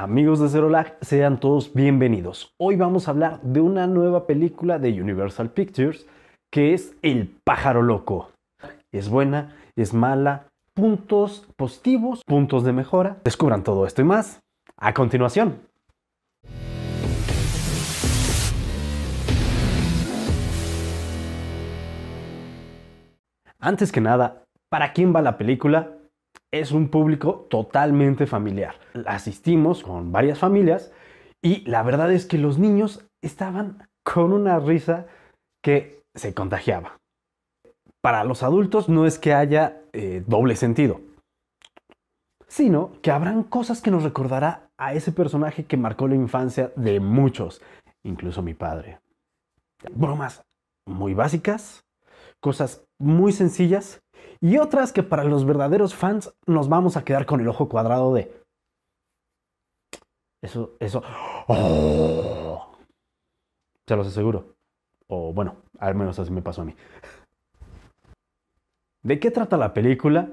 Amigos de Cero Lag, sean todos bienvenidos. Hoy vamos a hablar de una nueva película de Universal Pictures que es El pájaro loco. Es buena, es mala, puntos positivos, puntos de mejora. Descubran todo esto y más a continuación. Antes que nada, ¿para quién va la película? es un público totalmente familiar. Asistimos con varias familias y la verdad es que los niños estaban con una risa que se contagiaba. Para los adultos no es que haya eh, doble sentido, sino que habrán cosas que nos recordará a ese personaje que marcó la infancia de muchos, incluso mi padre. Bromas muy básicas, cosas muy sencillas, y otras que para los verdaderos fans nos vamos a quedar con el ojo cuadrado de... Eso, eso... Oh, se los aseguro. O bueno, al menos así me pasó a mí. ¿De qué trata la película?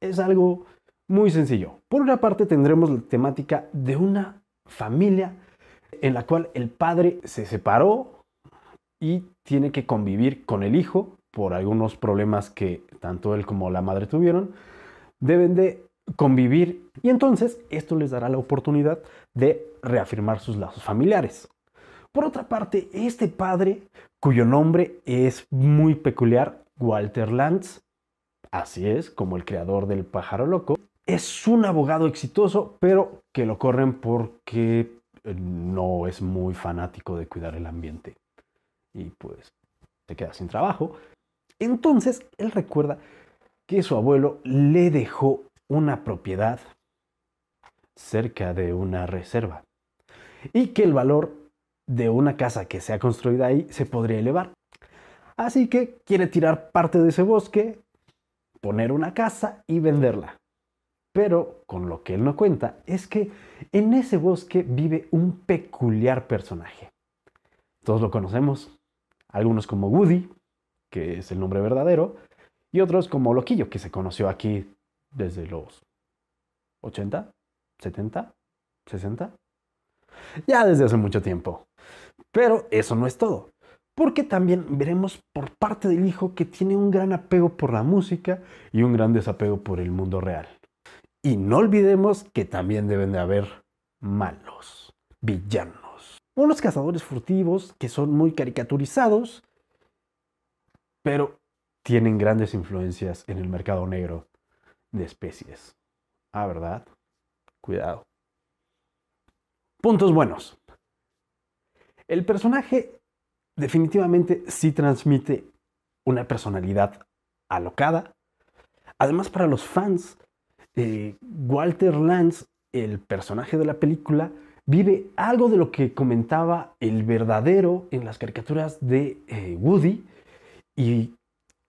Es algo muy sencillo. Por una parte tendremos la temática de una familia en la cual el padre se separó y tiene que convivir con el hijo por algunos problemas que tanto él como la madre tuvieron, deben de convivir y entonces esto les dará la oportunidad de reafirmar sus lazos familiares. Por otra parte, este padre, cuyo nombre es muy peculiar, Walter Lance así es como el creador del pájaro loco, es un abogado exitoso, pero que lo corren porque eh, no es muy fanático de cuidar el ambiente. Y pues se queda sin trabajo entonces, él recuerda que su abuelo le dejó una propiedad cerca de una reserva y que el valor de una casa que se ha construido ahí se podría elevar. Así que quiere tirar parte de ese bosque, poner una casa y venderla. Pero con lo que él no cuenta es que en ese bosque vive un peculiar personaje. Todos lo conocemos, algunos como Woody, que es el nombre verdadero, y otros como Loquillo, que se conoció aquí desde los 80, 70, 60. Ya desde hace mucho tiempo. Pero eso no es todo, porque también veremos por parte del hijo que tiene un gran apego por la música y un gran desapego por el mundo real. Y no olvidemos que también deben de haber malos, villanos. Unos cazadores furtivos que son muy caricaturizados pero tienen grandes influencias en el mercado negro de especies. Ah, ¿verdad? Cuidado. Puntos buenos. El personaje definitivamente sí transmite una personalidad alocada. Además, para los fans, eh, Walter Lance, el personaje de la película, vive algo de lo que comentaba el verdadero en las caricaturas de eh, Woody, y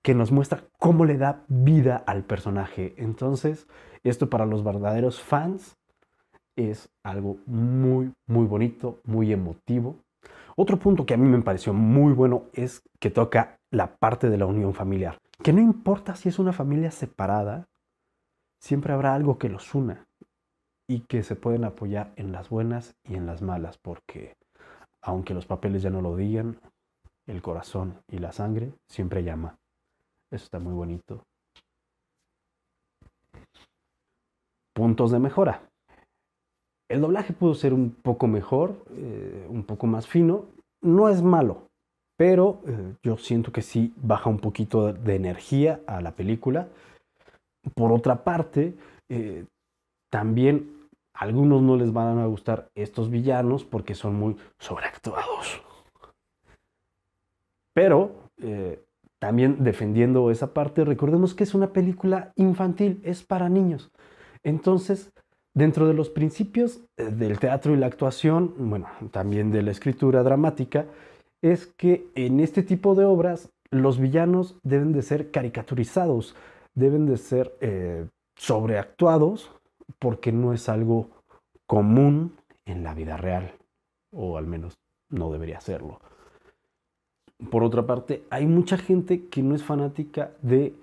que nos muestra cómo le da vida al personaje. Entonces, esto para los verdaderos fans es algo muy, muy bonito, muy emotivo. Otro punto que a mí me pareció muy bueno es que toca la parte de la unión familiar. Que no importa si es una familia separada, siempre habrá algo que los una y que se pueden apoyar en las buenas y en las malas, porque aunque los papeles ya no lo digan, el corazón y la sangre siempre llama. Eso está muy bonito. Puntos de mejora. El doblaje pudo ser un poco mejor, eh, un poco más fino. No es malo, pero eh, yo siento que sí baja un poquito de energía a la película. Por otra parte, eh, también algunos no les van a gustar estos villanos porque son muy sobreactuados. Pero eh, también defendiendo esa parte, recordemos que es una película infantil, es para niños. Entonces, dentro de los principios eh, del teatro y la actuación, bueno, también de la escritura dramática, es que en este tipo de obras los villanos deben de ser caricaturizados, deben de ser eh, sobreactuados, porque no es algo común en la vida real, o al menos no debería serlo por otra parte, hay mucha gente que no es fanática de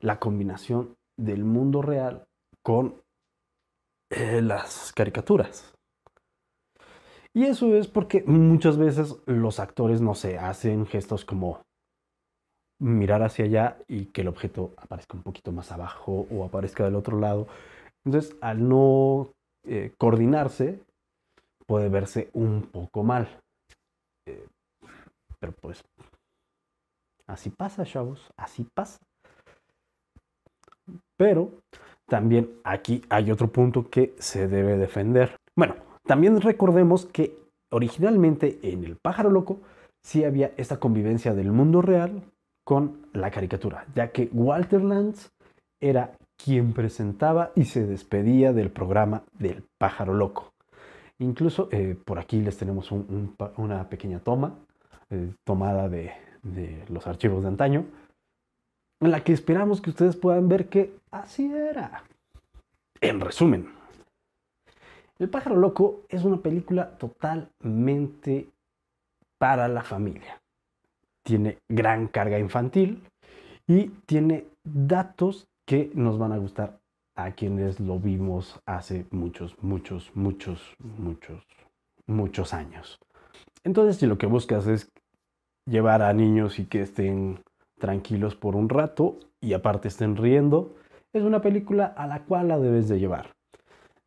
la combinación del mundo real con eh, las caricaturas. Y eso es porque muchas veces los actores, no se hacen gestos como mirar hacia allá y que el objeto aparezca un poquito más abajo o aparezca del otro lado. Entonces, al no eh, coordinarse, puede verse un poco mal. Eh, pues así pasa, chavos, así pasa. Pero también aquí hay otro punto que se debe defender. Bueno, también recordemos que originalmente en El pájaro loco sí había esta convivencia del mundo real con la caricatura, ya que Walter Lantz era quien presentaba y se despedía del programa del pájaro loco. Incluso eh, por aquí les tenemos una pequeña toma eh, tomada de, de, los archivos de antaño, en la que esperamos que ustedes puedan ver que así era. En resumen, El pájaro loco es una película totalmente para la familia. Tiene gran carga infantil y tiene datos que nos van a gustar a quienes lo vimos hace muchos, muchos, muchos, muchos, muchos años. Entonces, si lo que buscas es llevar a niños y que estén tranquilos por un rato y aparte estén riendo, es una película a la cual la debes de llevar.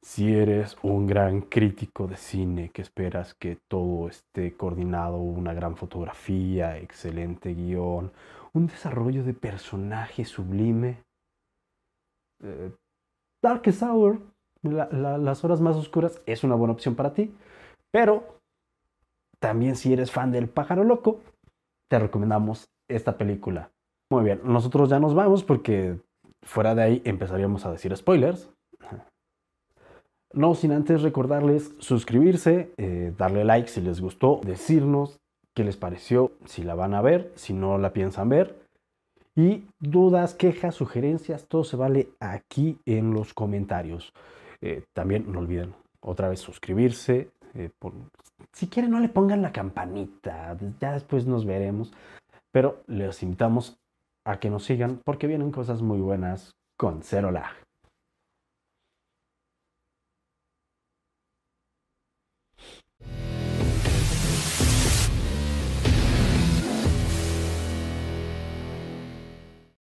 Si eres un gran crítico de cine que esperas que todo esté coordinado, una gran fotografía, excelente guión, un desarrollo de personaje sublime, Dark eh, Darkest Hour, las horas más oscuras, es una buena opción para ti, pero también si eres fan del pájaro loco, te recomendamos esta película. Muy bien, nosotros ya nos vamos porque fuera de ahí empezaríamos a decir spoilers. No sin antes recordarles suscribirse, eh, darle like si les gustó, decirnos qué les pareció, si la van a ver, si no la piensan ver. Y dudas, quejas, sugerencias, todo se vale aquí en los comentarios. Eh, también no olviden otra vez suscribirse, eh, si quieren no le pongan la campanita, ya después nos veremos. Pero les invitamos a que nos sigan porque vienen cosas muy buenas con Cero Lag.